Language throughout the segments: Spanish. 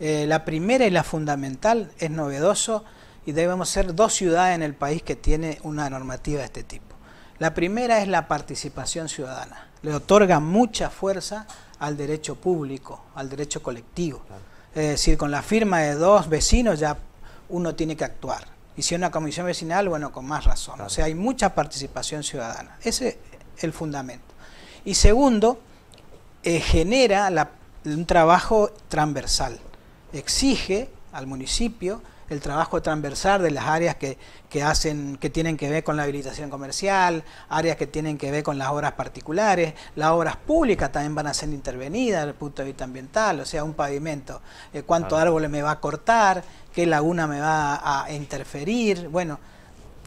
Eh, la primera y la fundamental es novedoso y debemos ser dos ciudades en el país que tiene una normativa de este tipo. La primera es la participación ciudadana. Le otorga mucha fuerza al derecho público, al derecho colectivo. Es decir, con la firma de dos vecinos ya uno tiene que actuar. Y si una comisión vecinal, bueno, con más razón. O sea, hay mucha participación ciudadana. Ese es el fundamento. Y segundo, eh, genera un trabajo transversal exige al municipio el trabajo transversal de las áreas que, hacen, que tienen que ver con la habilitación comercial, áreas que tienen que ver con las obras particulares, las obras públicas también van a ser intervenidas desde el punto de vista ambiental, o sea, un pavimento, eh, cuánto árbol me va a cortar, qué laguna me va a, interferir, bueno,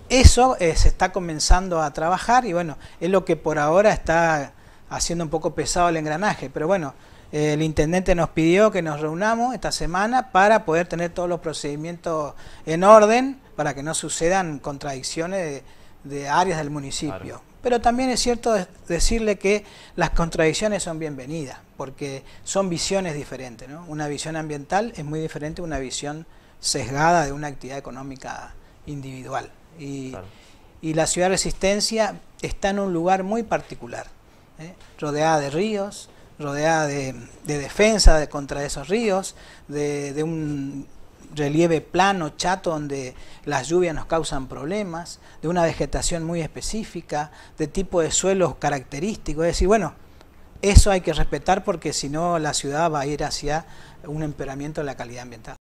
eso eh, se está comenzando a trabajar y bueno, es lo que por ahora está haciendo un poco pesado el engranaje, pero bueno, el intendente nos pidió que nos reunamos esta semana para poder tener todos los procedimientos en orden, para que no sucedan contradicciones de, áreas del municipio. Pero también es cierto decirle que las contradicciones son bienvenidas, porque son visiones diferentes. Una visión ambiental es muy diferente a una visión sesgada de una actividad económica individual. Y, la ciudad de Resistencia está en un lugar muy particular, ¿eh? rodeada de ríos, rodeada de, defensa de contra esos ríos, de, de un relieve plano, chato, donde las lluvias nos causan problemas, de una vegetación muy específica, de tipo de suelos característicos. Es decir, bueno, eso hay que respetar porque si no la ciudad va a ir hacia un empeoramiento de la calidad ambiental.